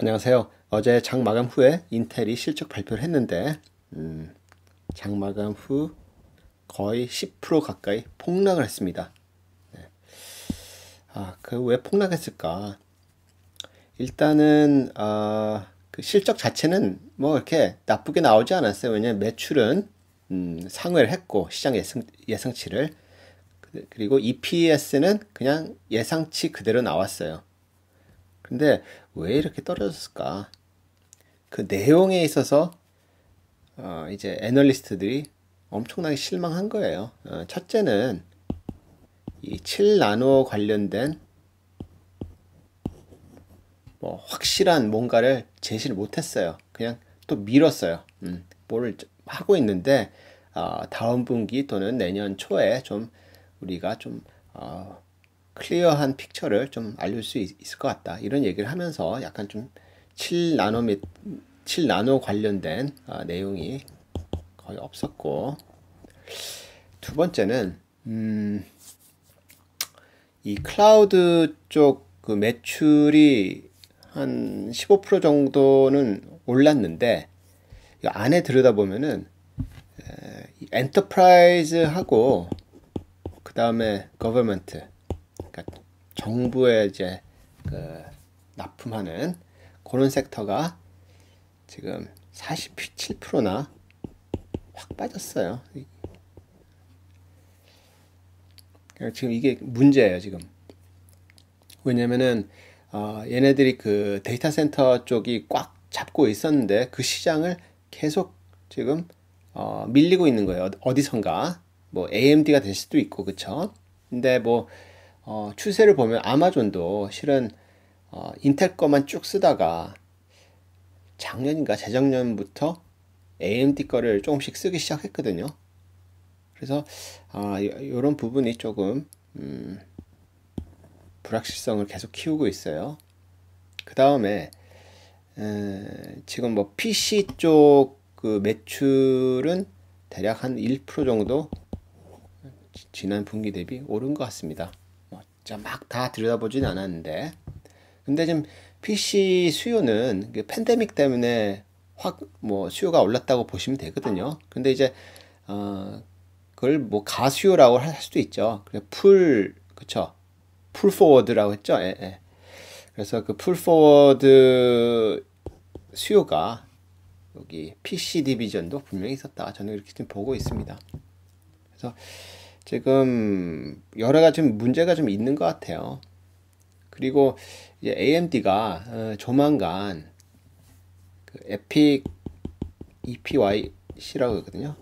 안녕하세요. 어제 장 마감 후에 인텔이 실적 발표를 했는데 음, 장 마감 후 거의 10% 가까이 폭락을 했습니다. 네. 아, 그 왜 폭락했을까? 일단은 아, 그 실적 자체는 뭐 이렇게 나쁘게 나오지 않았어요. 왜냐면 매출은 음, 상회를 했고 시장 예상, 예상치를 그, 그리고 EPS는 그냥 예상치 그대로 나왔어요. 근데 왜 이렇게 떨어졌을까? 그 내용에 있어서 어, 이제 애널리스트들이 엄청나게 실망한 거예요. 어, 첫째는 이 7나노 관련된 뭐 확실한 뭔가를 제시를 못했어요. 그냥 또 밀었어요. 음, 뭘 하고 있는데 어, 다음 분기 또는 내년 초에 좀 우리가 좀 어, 클리어한 픽처를 좀 알릴 수 있, 을것 같다. 이런 얘기를 하면서 약간 좀 7나노 7나노 관련된 어, 내용이 거의 없었고 두 번째는 음, 이 클라우드 쪽 그 매출이 한 15% 정도는 올랐는데 안에 들여다보면은 엔터프라이즈하고 그 다음에 거버먼트 정부에 이제 그 납품하는 그런 섹터가 지금 47%나 확 빠졌어요. 그러니까 지금 이게 문제예요, 지금. 왜냐면은, 어, 얘네들이 그 데이터 센터 쪽이 꽉 잡고 있었는데 그 시장을 계속 지금, 어, 밀리고 있는 거예요. 어디선가. 뭐, AMD가 될 수도 있고, 그쵸? 근데 뭐, 어, 추세를 보면 아마존도 실은 어, 인텔 거만 쭉 쓰다가 작년인가 재작년부터 AMD 거를 조금씩 쓰기 시작했거든요. 그래서 이런 아, 부분이 조금 음, 불확실성을 계속 키우고 있어요. 그 다음에 지금 뭐 PC 쪽 그 매출은 대략 한 1% 정도 지난 분기 대비 오른 것 같습니다. 막다 들여다보진 않았는데 근데 지금 PC 수요는 그 팬데믹 때문에 확 뭐 수요가 올랐다고 보시면 되거든요. 근데 이제 어 그걸 뭐 가수요라고 할 수도 있죠. 풀 그쵸 풀 포워드라고 했죠. 예, 예. 그래서 그 풀 포워드 수요가 여기 PC 디비전도 분명히 있었다. 저는 이렇게 좀 보고 있습니다. 그래서 지금 여러 가지 문제가 좀 있는 것 같아요. 그리고 이제 AMD가 어, 조만간 그 에픽 EPYC라고 하거든요.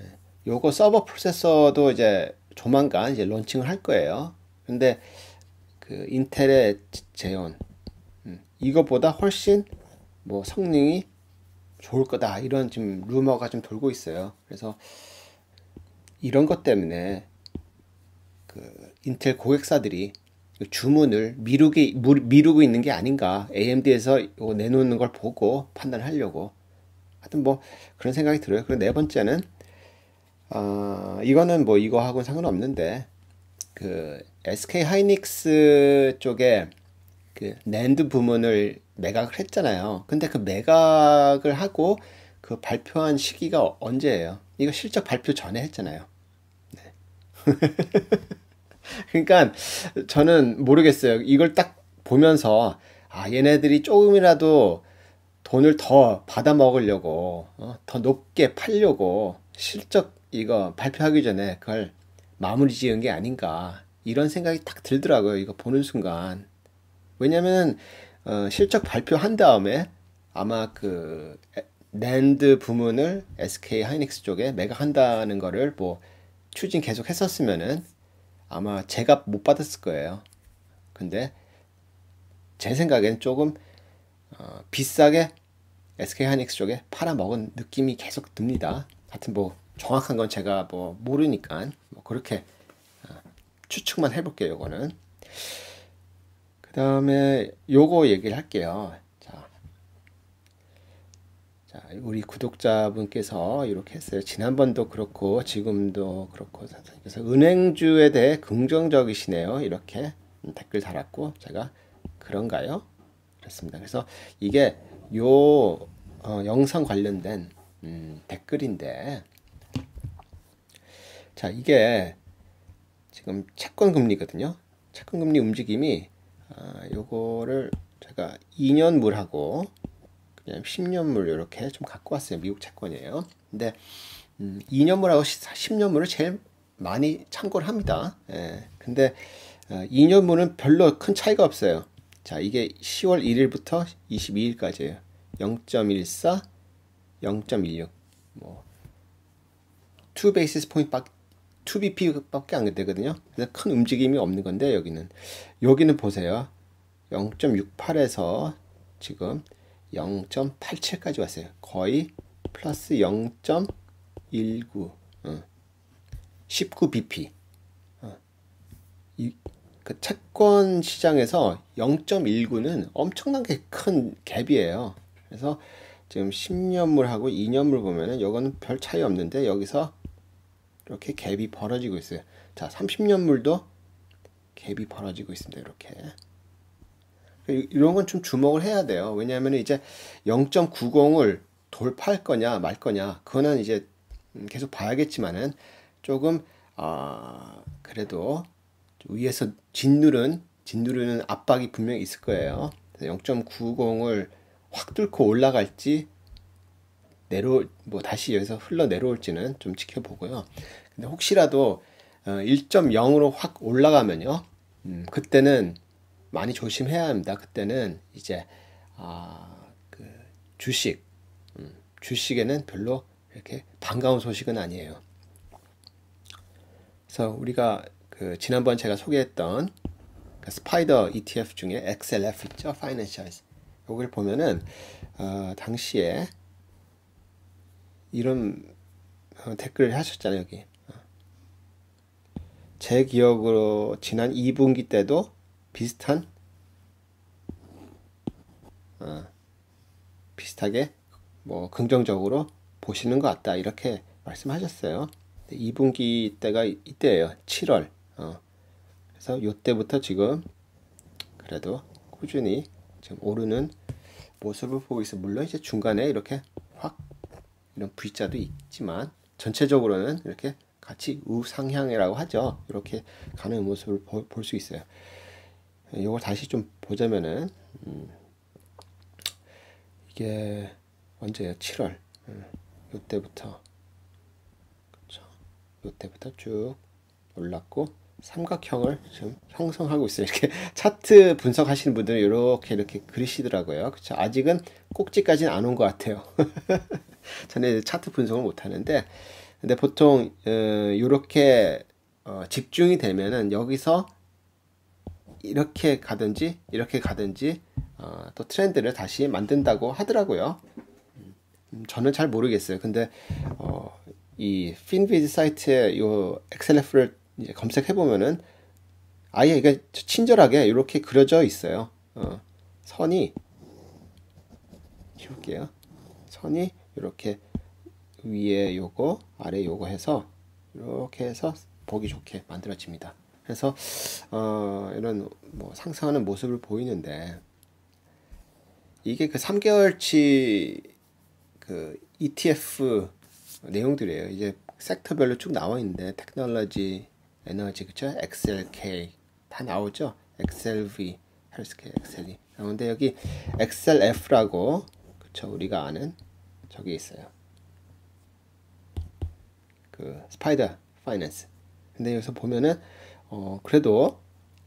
예, 요거 서버 프로세서도 이제 조만간 이제 론칭을 할 거예요. 근데 그 인텔의 제온 음, 이것보다 훨씬 뭐 성능이 좋을 거다 이런 지금 루머가 좀 돌고 있어요. 그래서 이런 것 때문에 그 인텔 고객사들이 그 주문을 미루기, 미루고 있는 게 아닌가. AMD에서 이거 내놓는 걸 보고 판단하려고. 하여튼 뭐 그런 생각이 들어요. 그리고 네 번째는, 어, 이거는 뭐 이거하고는 상관없는데, 그 SK 하이닉스 쪽에 그 낸드 부문을 매각을 했잖아요. 근데 그 매각을 하고 그 발표한 시기가 언제예요? 이거 실적 발표 전에 했잖아요. 그러니까 저는 모르겠어요. 이걸 딱 보면서 아 얘네들이 조금이라도 돈을 더 받아 먹으려고 어, 더 높게 팔려고 실적 이거 발표하기 전에 그걸 마무리 지은 게 아닌가 이런 생각이 딱 들더라고요. 이거 보는 순간 왜냐면 어, 실적 발표한 다음에 아마 그랜드 부문을 SK 하이닉스 쪽에 매각한다는 거를 뭐 추진 계속 했었으면은 아마 제가못 받았을 거예요. 근데 제 생각엔 조금 어, 비싸게 SK 하이닉스 쪽에 팔아먹은 느낌이 계속 듭니다. 하여튼 뭐 정확한 건 제가 뭐 모르니까 뭐 그렇게 어, 추측만 해볼게요. 요거는 그 다음에 요거 얘기를 할게요. 자, 우리 구독자분께서 이렇게 했어요. 지난번도 그렇고 지금도 그렇고 그래서 은행주에 대해 긍정적이시네요. 이렇게 댓글 달았고 제가 그런가요? 그렇습니다. 그래서 이게 요 어, 영상 관련된 음, 댓글인데 자 이게 지금 채권 금리거든요. 채권 금리 움직임이 아, 요거를 제가 2년물하고 그냥 10년물 이렇게 좀 갖고 왔어요. 미국 채권이에요. 근데 음, 2년물하고 10년물을 제일 많이 참고를 합니다. 예. 근데 2년물은 어, 별로 큰 차이가 없어요. 자, 이게 10월 1일부터 22일까지예요. 0.14, 0.16. 뭐 2베이스포인트밖 2BP밖에 안 되거든요. 그래서 큰 움직임이 없는 건데 여기는 여기는 보세요. 0.68에서 지금 0.87까지 왔어요. 거의 플러스 0.19 어. 19bp 어. 이, 그 채권 시장에서 0.19는 엄청나게 큰 갭이에요. 그래서 지금 10년물하고 2년물 보면은 이거는 별 차이 없는데 여기서 이렇게 갭이 벌어지고 있어요. 자, 30년물도 갭이 벌어지고 있습니다. 이렇게. 이런 건 좀 주목을 해야 돼요. 왜냐하면 이제 0.90을 돌파할 거냐 말 거냐 그거는 이제 계속 봐야겠지만은 조금 아 그래도 위에서 짓누른 짓누르는 압박이 분명히 있을 거예요. 0.90을 확 뚫고 올라갈지 내려 뭐 다시 여기서 흘러 내려올지는 좀 지켜보고요. 근데 혹시라도 1.0으로 어, 확 올라가면요. 음, 그때는 많이 조심해야 합니다. 그때는 이제 아, 그 주식 음, 주식에는 별로 이렇게 반가운 소식은 아니에요. 그래서 우리가 그 지난번 제가 소개했던 그 스파이더 ETF 중에 XLF 있죠, Financials. 여기를 보면은 어, 당시에 이런 어, 댓글을 하셨잖아요 여기. 어. 제 기억으로 지난 2분기 때도 비슷한 어, 비슷하게 뭐 긍정적으로 보시는 것 같다 이렇게 말씀하셨어요. 2분기 때가 이때예요. 7월. 어, 그래서 이때부터 지금 그래도 꾸준히 지금 오르는 모습을 보고 있어. 물론 이제 중간에 이렇게 확 이런 V자도 있지만 전체적으로는 이렇게 같이 우상향이라고 하죠. 이렇게 가는 모습을 볼 수 있어요. 이걸 다시 좀 보자면은 음, 이게 언제야 7월 음, 예, 이때부터 그쵸 이때부터 쭉 올랐고 삼각형을 지금 형성하고 있어요 이렇게 차트 분석하시는 분들은 이렇게 이렇게 그리시더라고요 그쵸 아직은 꼭지까지는 안 온 것 같아요 저는 차트 분석을 못 하는데 근데 보통 이렇게 어, 어, 집중이 되면은 여기서 이렇게 가든지 이렇게 가든지 어, 또 트렌드를 다시 만든다고 하더라고요. 음, 저는 잘 모르겠어요. 근데 어, 이 핀비즈 사이트에 이 엑셀레프를 검색해 보면은 아예 이게 친절하게 이렇게 그려져 있어요. 어, 선이 키울게요. 선이 이렇게 위에 요거 아래 요거 해서 이렇게 해서 보기 좋게 만들어집니다. 그래서 어, 이런 뭐 상승하는 모습을 보이는데 이게 그 3개월치 그 ETF 내용들이에요. 이제 섹터별로 쭉 나와 있는데 테크놀로지, 에너지, 그쵸? XLK 다 나오죠? XLV, 헬스케 XL이 나오데 여기 XLF라고 그쵸? 우리가 아는 저기 있어요. 그 스파이더 파이낸스. 근데 여기서 보면은 어, 그래도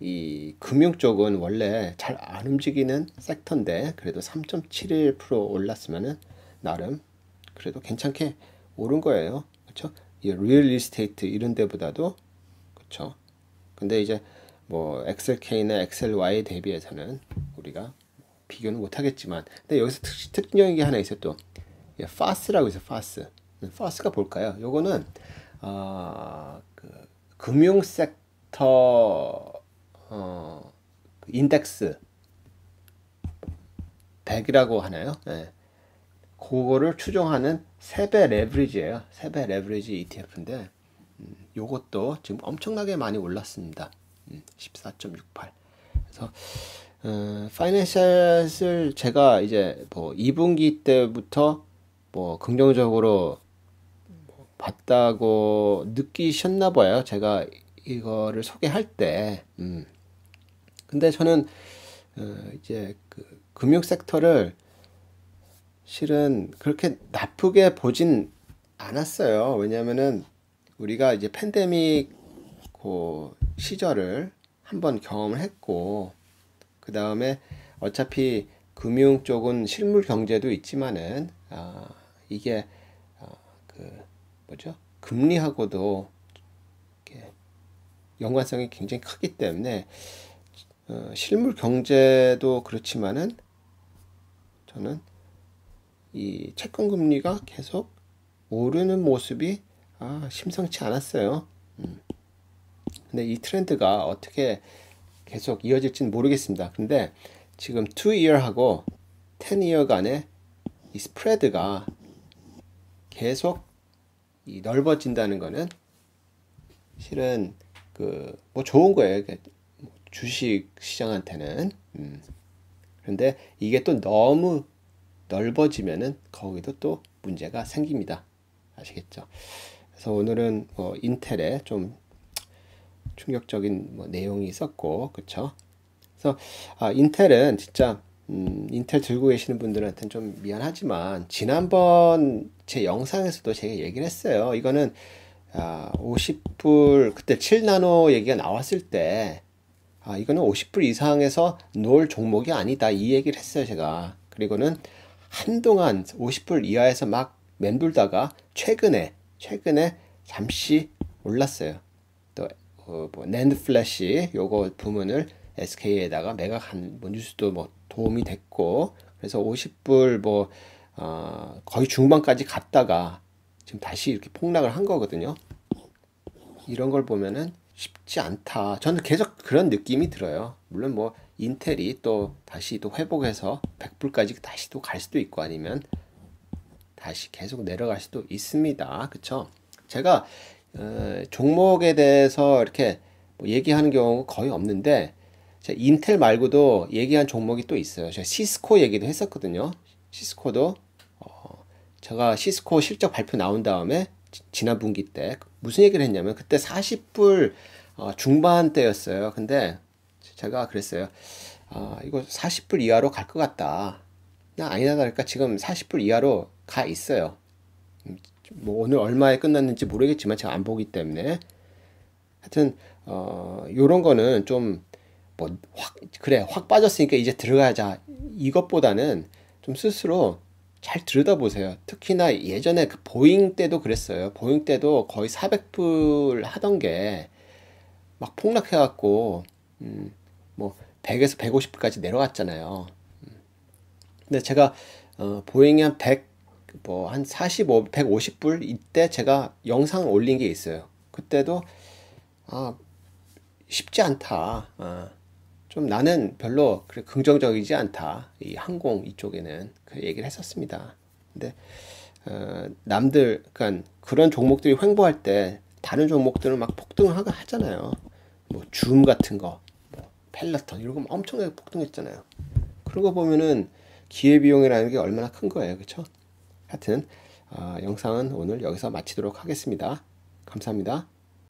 이 금융 쪽은 원래 잘 안 움직이는 섹터인데 그래도 3.71% 올랐으면은 나름 그래도 괜찮게 오른 거예요. 그렇죠? 이 리얼 리스테이트 이런 데보다도 그렇죠? 근데 이제 뭐 XLK나 XLY 대비해서는 우리가 비교는 못 하겠지만 근데 여기서 특, 특징적인 게 하나 있어요 또. 예, 파스라고 있어요. 파스. 파스가 볼까요? 요거는 어, 그 금융 섹터 더, 어, 그 인덱스 100이라고 하나요? 네. 그거를 추종하는 세배 레버리지예요. 세배 레버리지 ETF인데 음, 요것도 지금 엄청나게 많이 올랐습니다. 음, 14.68. 그래서 음, 파이낸셜을 제가 이제 뭐 2분기 때부터 뭐 긍정적으로 뭐. 봤다고 느끼셨나 봐요. 제가 이거를 소개할 때, 음. 근데 저는 어, 이제 그 금융 섹터를 실은 그렇게 나쁘게 보진 않았어요. 왜냐면은 우리가 이제 팬데믹 그 시절을 한번 경험을 했고 그 다음에 어차피 금융 쪽은 실물 경제도 있지만은 아, 이게 아, 그 뭐죠 금리하고도 연관성이 굉장히 크기 때문에 어, 실물 경제도 그렇지만은 저는 이 채권 금리가 계속 오르는 모습이 아, 심상치 않았어요. 음. 근데 이 트렌드가 어떻게 계속 이어질지는 모르겠습니다. 근데 지금 2year하고 10year 간의 이 스프레드가 계속 이 넓어진다는 거는 실은 그뭐 좋은 거예요. 주식 시장한테는. 음. 그런데 이게 또 너무 넓어지면은 거기도 또 문제가 생깁니다. 아시겠죠? 그래서 오늘은 뭐 인텔에 좀 충격적인 뭐 내용이 있었고, 그쵸? 그래서 아, 인텔은 진짜 음, 인텔 들고 계시는 분들한테는 좀 미안하지만 지난번 제 영상에서도 제가 얘기를 했어요. 이거는 아, 50불 그때 7나노 얘기가 나왔을 때 아, 이거는 50불 이상에서 놓을 종목이 아니다 이 얘기를 했어요 제가 그리고는 한동안 50불 이하에서 막 맴돌다가 최근에 최근에 잠시 올랐어요 또 어, 뭐, 랜드 플래시 요거 부문을 SK에다가 매각한 뭐 뉴스도 뭐 도움이 됐고 그래서 50불 뭐 어, 거의 중반까지 갔다가 지금 다시 이렇게 폭락을 한 거거든요. 이런 걸 보면은 쉽지 않다. 저는 계속 그런 느낌이 들어요. 물론 뭐 인텔이 또 다시 또 회복해서 100불까지 다시 또 갈 수도 있고 아니면 다시 계속 내려갈 수도 있습니다. 그쵸? 제가 어, 종목에 대해서 이렇게 뭐 얘기하는 경우 가 거의 없는데 제가 인텔 말고도 얘기한 종목이 또 있어요. 제가 시스코 얘기도 했었거든요. 시스코도 제가 시스코 실적 발표 나온 다음에 지, 지난 분기 때 무슨 얘기를 했냐면 그때 40불 어, 중반때였어요 근데 제가 그랬어요. 아, 이거 40불 이하로 갈 것 같다. 아니다 다를까 그러니까 지금 40불 이하로 가 있어요. 음, 뭐 오늘 얼마에 끝났는지 모르겠지만 제가 안 보기 때문에 하여튼 어 요런 거는 좀뭐확 그래 확 빠졌으니까 이제 들어가자 이것보다는 좀 스스로 잘 들여다보세요. 특히나 예전에 그 보잉 때도 그랬어요. 보잉 때도 거의 400불 하던 게 막 폭락해갖고, 음, 뭐, 100에서 150불까지 내려갔잖아요. 음. 근데 제가, 어, 보잉이 한 100, 뭐, 한 45, 150불? 이때 제가 영상 올린 게 있어요. 그때도, 아, 쉽지 않다. 아. 좀 나는 별로 긍정적이지 않다. 이 항공 이쪽에는 그 얘기를 했었습니다. 근데 어, 남들 그러니까 그런 종목들이 횡보할 때 다른 종목들은 막 폭등하고 하잖아요. 뭐 줌 같은 거, 뭐 펠라턴 이런 거 엄청나게 폭등했잖아요. 그런 거 보면은 기회 비용이라는 게 얼마나 큰 거예요, 그렇죠? 하여튼 어, 영상은 오늘 여기서 마치도록 하겠습니다. 감사합니다.